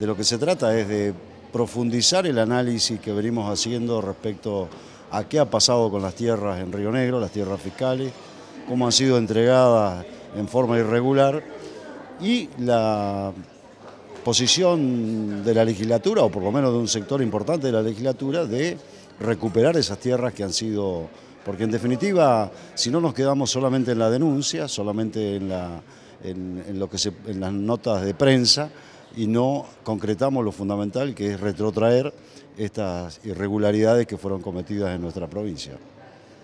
De lo que se trata es de profundizar el análisis que venimos haciendo respecto a qué ha pasado con las tierras en Río Negro, las tierras fiscales, cómo han sido entregadas en forma irregular y la posición de la legislatura, o por lo menos de un sector importante de la legislatura, de recuperar esas tierras que han sido... Porque en definitiva, si no nos quedamos solamente en la denuncia, solamente en, lo que en las notas de prensa, y no concretamos lo fundamental que es retrotraer estas irregularidades que fueron cometidas en nuestra provincia.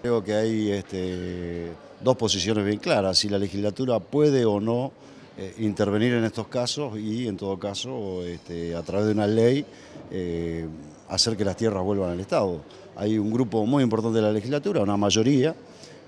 Creo que hay este, dos posiciones bien claras, si la legislatura puede o no eh, intervenir en estos casos y en todo caso este, a través de una ley eh, hacer que las tierras vuelvan al Estado. Hay un grupo muy importante de la legislatura, una mayoría,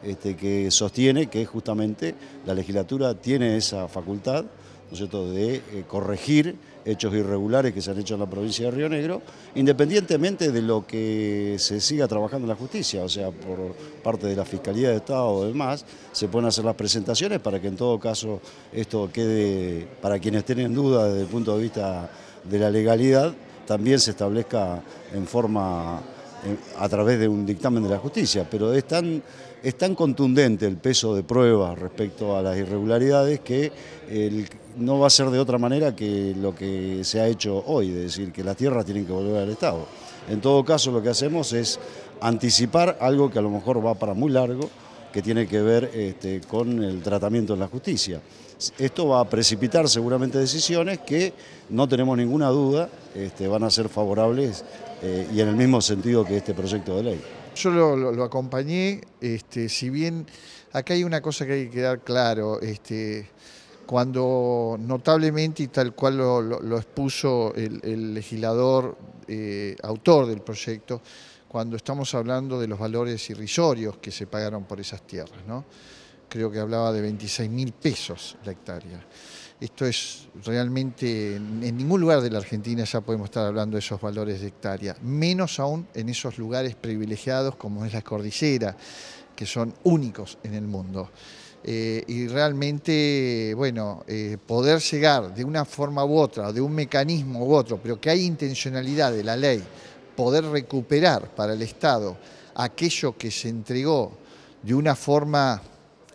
este, que sostiene que justamente la legislatura tiene esa facultad de eh, corregir hechos irregulares que se han hecho en la provincia de Río Negro, independientemente de lo que se siga trabajando en la justicia, o sea, por parte de la Fiscalía de Estado o demás, se pueden hacer las presentaciones para que en todo caso esto quede, para quienes tienen dudas desde el punto de vista de la legalidad, también se establezca en forma a través de un dictamen de la justicia, pero es tan, es tan contundente el peso de pruebas respecto a las irregularidades que no va a ser de otra manera que lo que se ha hecho hoy, de decir que las tierras tienen que volver al Estado. En todo caso, lo que hacemos es anticipar algo que a lo mejor va para muy largo, que tiene que ver este, con el tratamiento en la justicia. Esto va a precipitar seguramente decisiones que no tenemos ninguna duda este, van a ser favorables eh, y en el mismo sentido que este proyecto de ley. Yo lo, acompañé, este, si bien acá hay una cosa que hay que quedar claro, este, cuando notablemente y tal cual lo, expuso el, legislador eh, autor del proyecto, cuando estamos hablando de los valores irrisorios que se pagaron por esas tierras. Creo que hablaba de 26 mil pesos la hectárea. Esto es realmente, en ningún lugar de la Argentina ya podemos estar hablando de esos valores de hectárea, menos aún en esos lugares privilegiados como es la cordillera, que son únicos en el mundo. Eh, y realmente, bueno, eh, poder llegar de una forma u otra, de un mecanismo u otro, pero que hay intencionalidad de la ley poder recuperar para el Estado aquello que se entregó de una forma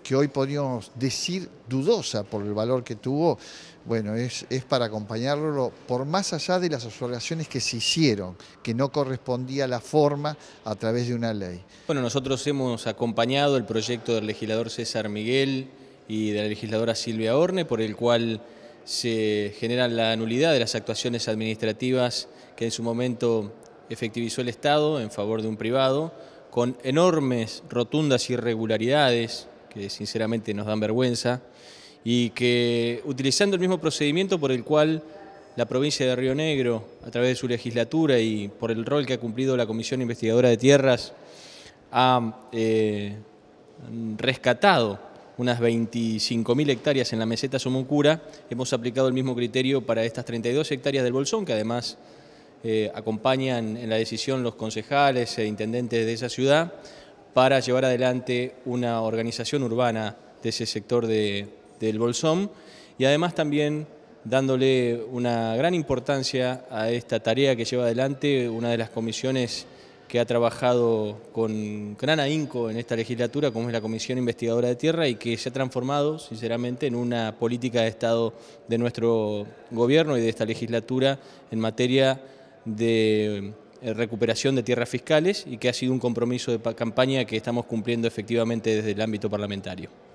que hoy podríamos decir dudosa por el valor que tuvo, bueno, es, es, para acompañarlo por más allá de las observaciones que se hicieron, que no correspondía la forma a través de una ley. Bueno, nosotros hemos acompañado el proyecto del legislador César Miguel y de la legisladora Silvia Orne, por el cual se genera la nulidad de las actuaciones administrativas que en su momento efectivizó el Estado en favor de un privado, con enormes, rotundas irregularidades que sinceramente nos dan vergüenza, y que utilizando el mismo procedimiento por el cual la provincia de Río Negro, a través de su legislatura y por el rol que ha cumplido la Comisión Investigadora de Tierras, ha eh, rescatado unas 25.000 hectáreas en la meseta Somuncura hemos aplicado el mismo criterio para estas 32 hectáreas del Bolsón, que además eh, acompañan en la decisión los concejales e intendentes de esa ciudad para llevar adelante una organización urbana de ese sector del Bolsón y además también dándole una gran importancia a esta tarea que lleva adelante una de las comisiones que ha trabajado con gran ahínco en esta legislatura, como es la Comisión Investigadora de Tierra, y que se ha transformado, sinceramente, en una política de Estado de nuestro gobierno y de esta legislatura en materia de eh, recuperación de tierras fiscales y que ha sido un compromiso de campaña que estamos cumpliendo efectivamente desde el ámbito parlamentario.